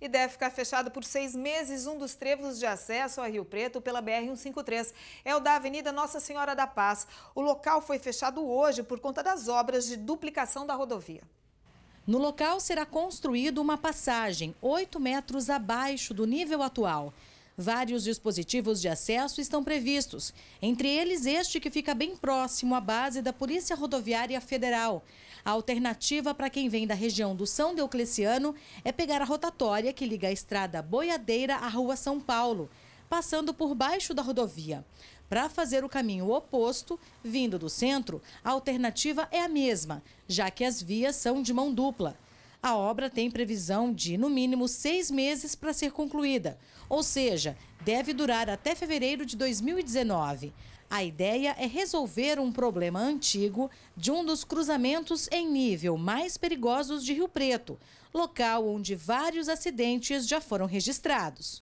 e deve ficar fechado por seis meses um dos trevos de acesso a Rio Preto pela BR-153. É o da Avenida Nossa Senhora da Paz. O local foi fechado hoje por conta das obras de duplicação da rodovia. No local será construída uma passagem 8 metros abaixo do nível atual. Vários dispositivos de acesso estão previstos, entre eles este que fica bem próximo à base da Polícia Rodoviária Federal. A alternativa para quem vem da região do São Deocleciano é pegar a rotatória que liga a estrada Boiadeira à Rua São Paulo, passando por baixo da rodovia. Para fazer o caminho oposto, vindo do centro, a alternativa é a mesma, já que as vias são de mão dupla a obra tem previsão de, no mínimo, seis meses para ser concluída, ou seja, deve durar até fevereiro de 2019. A ideia é resolver um problema antigo de um dos cruzamentos em nível mais perigosos de Rio Preto, local onde vários acidentes já foram registrados.